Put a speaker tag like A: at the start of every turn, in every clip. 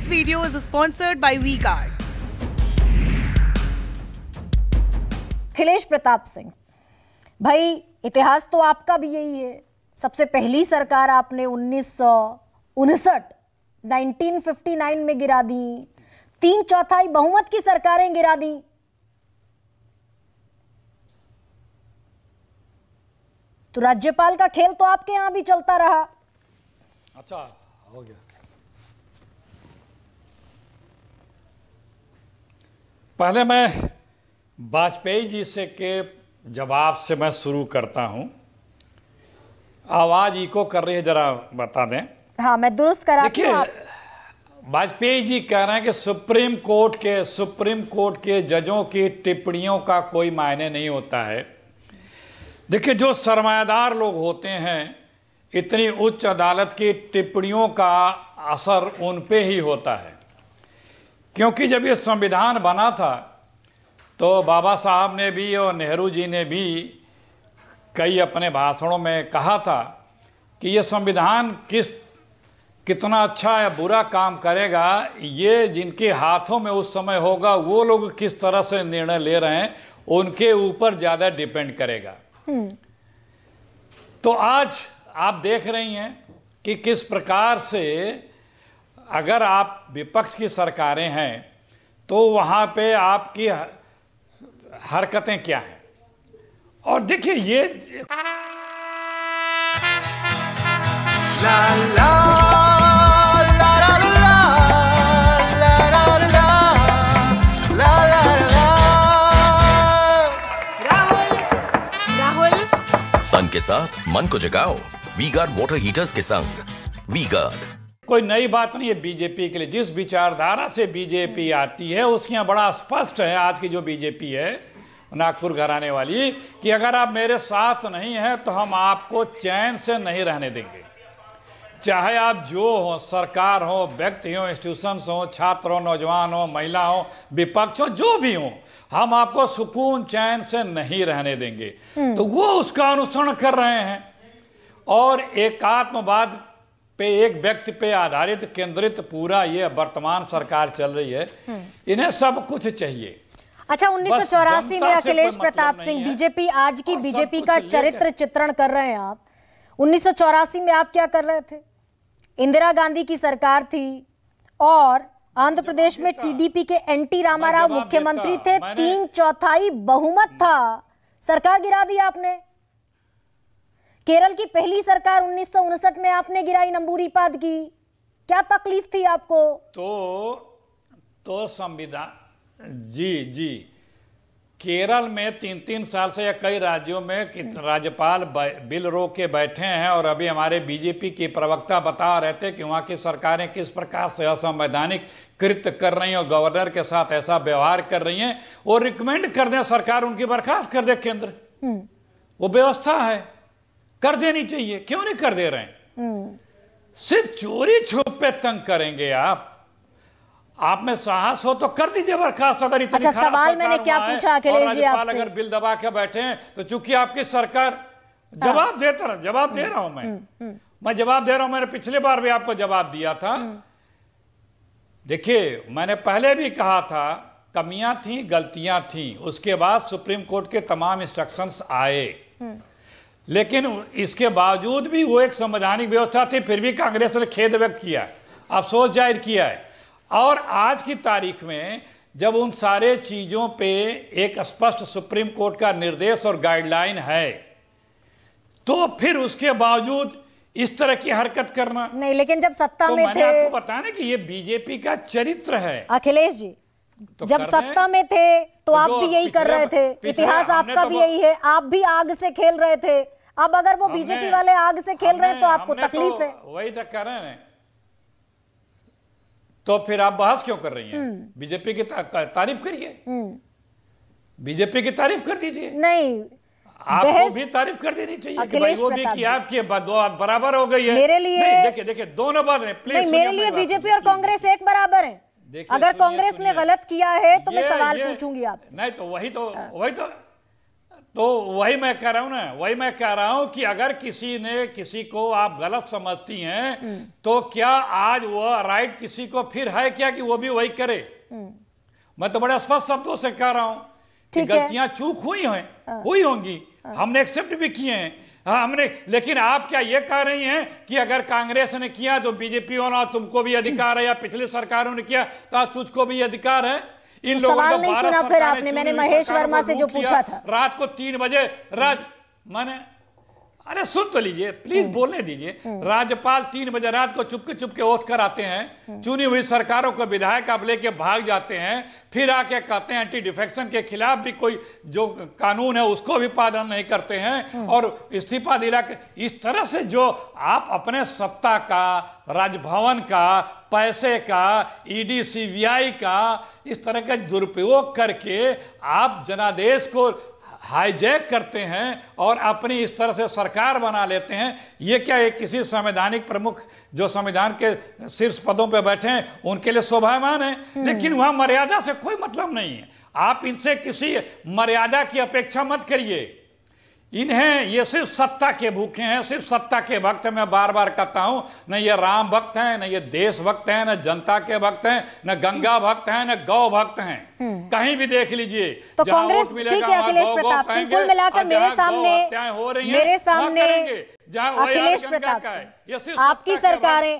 A: This video is sponsored by WeGuard. Akhilesh Pratap Singh भाई इतिहास तो आपका भी यही है सबसे पहली सरकार आपने उन्नीस सौ उनसठ 1959 में गिरा दी तीन चौथाई बहुमत की सरकारें गिरा दी तो राज्यपाल का खेल तो आपके यहां भी चलता रहा
B: अच्छा हो गया पहले मैं वाजपेयी जी से के जवाब से मैं शुरू करता हूँ आवाज़ इको कर रही है जरा बता दें
A: हाँ मैं दुरुस्त करा देखिए
B: वाजपेयी जी कह रहे हैं कि सुप्रीम कोर्ट के सुप्रीम कोर्ट के जजों की टिप्पणियों का कोई मायने नहीं होता है देखिए जो सरमायादार लोग होते हैं इतनी उच्च अदालत की टिप्पणियों का असर उन पे ही होता है क्योंकि जब ये संविधान बना था तो बाबा साहब ने भी और नेहरू जी ने भी कई अपने भाषणों में कहा था कि ये संविधान किस कितना अच्छा या बुरा काम करेगा ये जिनके हाथों में उस समय होगा वो लोग किस तरह से निर्णय ले रहे हैं उनके ऊपर ज़्यादा डिपेंड करेगा हम्म। तो आज आप देख रही हैं कि किस प्रकार से अगर आप विपक्ष की सरकारें हैं तो वहाँ पे आपकी हरकतें क्या हैं और देखिए ये ला ला
A: के साथ मन को जगाओ वी गार्ड वॉटर हीटर्स के संग वी गार्ड
B: कोई नई बात नहीं है बीजेपी के लिए जिस विचारधारा से बीजेपी आती है उसके यहाँ बड़ा स्पष्ट है आज की जो बीजेपी है नागपुर घराने वाली कि अगर आप मेरे साथ नहीं हैं तो हम आपको चैन से नहीं रहने देंगे चाहे आप जो हो सरकार हो व्यक्ति हो इंस्टीट्यूशंस हो छात्र हो नौजवान हो महिला हो विपक्ष हो जो भी हो हम आपको सुकून चैन से नहीं रहने देंगे हम्म। तो वो उसका अनुसरण कर रहे हैं और एकात्मवाद पे एक व्यक्ति पे आधारित केंद्रित पूरा ये वर्तमान सरकार चल रही है इन्हें सब कुछ चाहिए
A: अच्छा उन्नीस में अखिलेश मतलब प्रताप मतलब सिंह बीजेपी आज की बीजेपी का चरित्र चित्रण कर रहे हैं आप उन्नीस में आप क्या कर रहे थे इंदिरा गांधी की सरकार थी और आंध्र प्रदेश में टीडीपी के एनटी रामाराव मुख्यमंत्री थे तीन चौथाई बहुमत था सरकार गिरा दी आपने केरल की पहली सरकार उन्नीस में आपने गिराई नंबूरी पाद की क्या तकलीफ थी आपको
B: तो तो संविधान जी जी केरल में तीन तीन साल से या कई राज्यों में हम्म। राज्यपाल बिल रोक के बैठे हैं और अभी हमारे बीजेपी के प्रवक्ता बता रहे थे कि वहाँ की सरकारें किस प्रकार से असंवैधानिक कृत्य कर रही हैं और गवर्नर के साथ ऐसा व्यवहार कर रही हैं और रिकमेंड कर दें सरकार उनकी बर्खास्त कर दे केंद्र हम्म। वो व्यवस्था है कर देनी चाहिए क्यों नहीं कर दे रहे हैं हम्म। सिर्फ चोरी छुप पे तंग करेंगे आप आप में साहस हो तो कर दीजिए बर्खास्त अगर इतनी अच्छा, सवाल मैंने क्या पूछा अखिलेश आपसे अगर बिल दबा के बैठे हैं तो चूंकि आपकी सरकार हाँ। जवाब देता रहा जवाब दे हम्म, रहा हूं मैं हम्म, मैं जवाब दे रहा हूं मैंने पिछले बार भी आपको जवाब दिया था देखिए मैंने पहले भी कहा था कमियां थी गलतियां थी उसके बाद सुप्रीम कोर्ट के तमाम इंस्ट्रक्शंस आए लेकिन इसके बावजूद भी वो एक संवैधानिक व्यवस्था थी फिर भी कांग्रेस ने खेद व्यक्त किया है अफसोस जाहिर किया है और आज की तारीख में जब उन सारे चीज़ों पे एक स्पष्ट सुप्रीम कोर्ट का निर्देश और गाइडलाइन है तो फिर उसके बावजूद इस तरह की हरकत करना
A: नहीं लेकिन जब सत्ता तो में थे आपको
B: ना कि ये बीजेपी का चरित्र है
A: अखिलेश जी तो जब सत्ता में थे तो, तो आप भी यही कर रहे थे इतिहास आपका तो भी यही है आप भी आग से खेल रहे थे अब अगर वो बीजेपी वाले आग से खेल रहे हैं तो आपको तकलीफ तो है
B: वही तक तो कह रहे हैं तो फिर आप बहस क्यों कर रही हैं हम्म। बीजेपी की ता, ता, तारीफ करिए
A: हम्म।
B: बीजेपी की तारीफ कर दीजिए
A: नहीं आपको भी
B: तारीफ कर देनी चाहिए कि भाई वो भी कि आपकी दो बराबर हो गई है मेरे लिए देखिए देखिए दोनों बात है प्लीज मेरे लिए
A: बीजेपी और कांग्रेस एक बराबर है अगर कांग्रेस ने गलत किया है तो मैं सवाल पूछूंगी आप
B: नहीं तो वही तो हाँ। वही तो तो वही मैं कह रहा हूं ना वही मैं कह रहा हूं कि अगर किसी ने किसी को आप गलत समझती हैं हम्म। तो क्या आज वो राइट किसी को फिर है क्या कि वो भी वही करे हम्म। मैं तो बड़े स्पष्ट शब्दों से कह रहा हूं कि गलतियां चूक हुई हैं हाँ। हुई होंगी हाँ। हमने एक्सेप्ट भी किए हैं हाँ, हमने लेकिन आप क्या ये कह रही हैं कि अगर कांग्रेस ने किया तो बीजेपी होना तुमको भी अधिकार है या पिछली सरकारों ने किया तो तुझको भी अधिकार है इन तो लोगों का नहीं सुना फिर आपने मैंने महेश वर्मा से जो पूछा था रात को तीन बजे रात मैंने अरे सुन तो लीजिए प्लीज हम्म। बोलने दीजिए हम्म। राज्यपाल तीन बजे रात को चुपके चुपके ओथ कर आते हैं हम्म। चुनी हुई सरकारों को विधायक अब लेके भाग जाते हैं फिर आके कहते हैं एंटी डिफेक्शन के खिलाफ भी कोई जो कानून है उसको भी पालन नहीं करते हैं और इस्तीफा दिला के इस तरह से जो आप अपने सत्ता का राजभवन का पैसे का ईडी e सीबीआई का इस तरह का दुरुपयोग करके आप जनादेश को हाईजैक करते हैं और अपनी इस तरह से सरकार बना लेते हैं ये क्या एक किसी संवैधानिक प्रमुख जो संविधान के शीर्ष पदों पर बैठे हैं उनके लिए शोभामान है हम्म। लेकिन वहां मर्यादा से कोई मतलब नहीं है आप इनसे किसी मर्यादा की अपेक्षा मत करिए इन्हें ये सिर्फ सत्ता के भूखे हैं सिर्फ सत्ता के भक्त मैं बार बार कहता हूं न ये राम भक्त हैं न ये देश भक्त हैं न जनता के भक्त हैं न गंगा भक्त हैं न गौ भक्त हैं हम्म। कहीं भी देख लीजिए तो कांग्रेस मिलेगा गौ गौ कहेंगे मेरे सामने हो रही है मेरे सामने जहां अखिलेश प्रताप आपकी सरकारें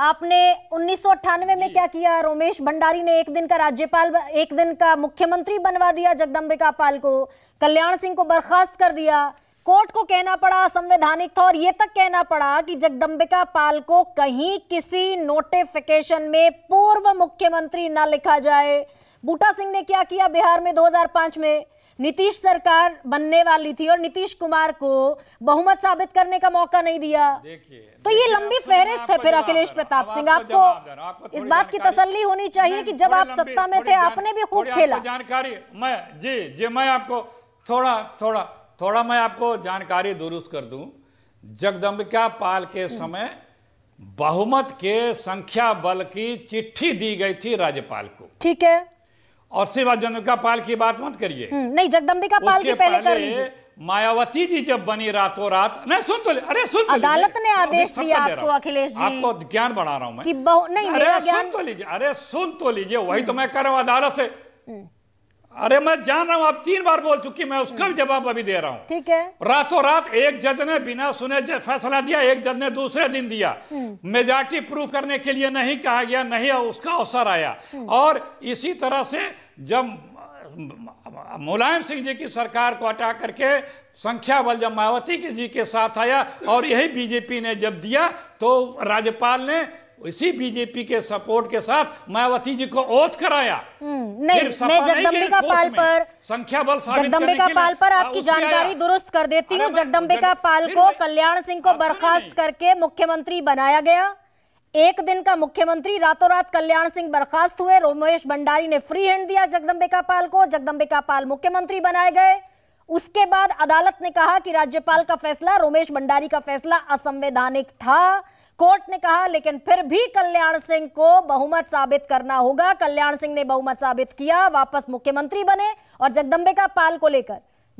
A: आपने उन्नीस में क्या किया रोमेश भंडारी ने एक दिन का राज्यपाल एक दिन का मुख्यमंत्री बनवा दिया जगदम्बिका पाल को कल्याण सिंह को बर्खास्त कर दिया कोर्ट को कहना पड़ा संवैधानिक था और ये तक कहना पड़ा कि जगदम्बिका पाल को कहीं किसी नोटिफिकेशन में पूर्व मुख्यमंत्री न लिखा जाए बूटा सिंह ने क्या किया बिहार में 2005 में नीतीश सरकार बनने वाली थी और नीतीश कुमार को बहुमत साबित करने का मौका नहीं दिया देखिए तो ये लंबी फहरिस्त है फिर अखिलेश प्रताप सिंह आपको, आपको इस बात की तसल्ली होनी चाहिए कि जब आप सत्ता में थे आपने भी खूब खेला
B: जानकारी मैं जी जी मैं आपको थोड़ा थोड़ा थोड़ा मैं आपको जानकारी दुरुस्त कर दू जगदम्बिका पाल के समय बहुमत के संख्या बल की चिट्ठी दी गई थी राज्यपाल को ठीक है और सिवा जनका पाल की बात मत करिए
A: हम्म, नहीं जगदम्बिका पाल की पहले, पहले कर लीजिए
B: मायावती जी जब बनी रातों रात नहीं सुन तो ले अरे सुन तो अदालत ने आदेश दिया आपको अखिलेश जी आपको ज्ञान बढ़ा रहा हूँ मैं कि
A: बहु, नहीं अरे सुन तो लीजिए
B: अरे सुन तो लीजिए वही तो हम्म। मैं कर रहा हूँ अदालत से हम्म। अरे मैं जान रहा हूँ आप तीन बार बोल चुकी मैं उसका भी जवाब अभी दे रहा हूँ ठीक है रातों रात एक जज ने बिना सुने फैसला दिया एक जज ने दूसरे दिन दिया हम्म। मेजोरिटी प्रूव करने के लिए नहीं कहा गया नहीं उसका अवसर आया हम्म। और इसी तरह से जब मुलायम सिंह जी की सरकार को हटा करके संख्या बल जब मायावती जी के साथ आया और यही बीजेपी ने जब दिया तो राज्यपाल ने इसी बीजेपी के सपोर्ट के साथ मायावती जी को ओथ कराया
A: हम्म, नहीं मैं जगदम्बिका पाल पर
B: संख्या बल जगदम्बिका पाल पर आपकी जानकारी
A: दुरुस्त कर देती हूँ जगदम्बिका पाल को कल्याण सिंह को बर्खास्त करके मुख्यमंत्री बनाया गया एक दिन का मुख्यमंत्री रातों रात कल्याण सिंह बर्खास्त हुए रोमेश भंडारी ने फ्री हैंड दिया जगदम्बिका पाल को जगदम्बिका पाल मुख्यमंत्री बनाए गए उसके बाद अदालत ने कहा कि राज्यपाल का फैसला रोमेश भंडारी का फैसला असंवैधानिक था कोर्ट ने कहा लेकिन फिर भी कल्याण सिंह को बहुमत साबित करना होगा कल्याण सिंह ने बहुमत साबित किया वापस मुख्यमंत्री बने और जगदम्बिका पाल को लेकर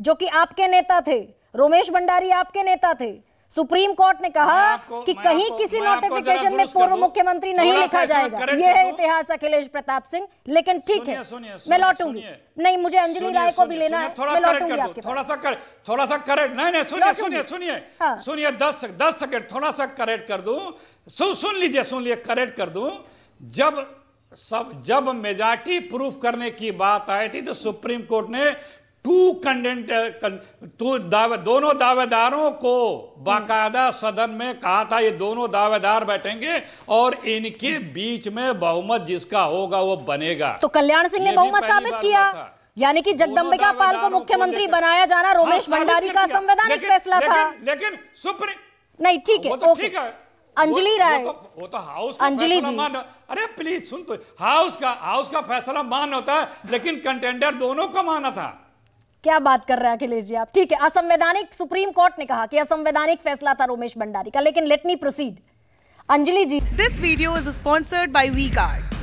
A: जो कि आपके नेता थे रोमेश भंडारी आपके नेता थे सुप्रीम कोर्ट ने कहा कि कहीं किसी नोटिफिकेशन में पूर्व मुख्यमंत्री नहीं लिखा जाएगा यह तो है इतिहास अखिलेश प्रताप सिंह लेकिन ठीक है मैं लौटूंगी नहीं मुझे अंजलि राय को भी लेना है थोड़ा
B: सा थोड़ा सा करेक्ट नहीं नहीं सुनिए सुनिए सुनिए हाँ। सुनिए दस दस सेकेंड थोड़ा सा करेक्ट कर दू सुन सुन लीजिए सुन लीजिए करेक्ट कर दू जब सब जब मेजॉरिटी प्रूफ करने की बात आई थी तो सुप्रीम कोर्ट ने टू कंडेंट टू दावे दोनों दावेदारों को बाकायदा सदन में कहा था ये दोनों दावेदार बैठेंगे और इनके बीच में बहुमत जिसका होगा वो बनेगा तो कल्याण सिंह ने बहुमत साबित किया
A: यानी कि जगदम्बिका पाल को मुख्यमंत्री बनाया जाना हाँ, रोमेश भंडारी का संवैधानिक फैसला था
B: लेकिन सुप्रीम
A: नहीं ठीक है तो ठीक है अंजलि राय वो
B: तो, वो तो हाउस अंजलि जी अरे प्लीज सुन तो हाउस का हाउस का फैसला मान होता है लेकिन कंटेंडर दोनों को माना था
A: क्या बात कर रहे हैं अखिलेश जी आप ठीक है असंवैधानिक सुप्रीम कोर्ट ने कहा कि असंवैधानिक फैसला था रोमेश भंडारी का लेकिन let me proceed Anjali ji this video is sponsored by V card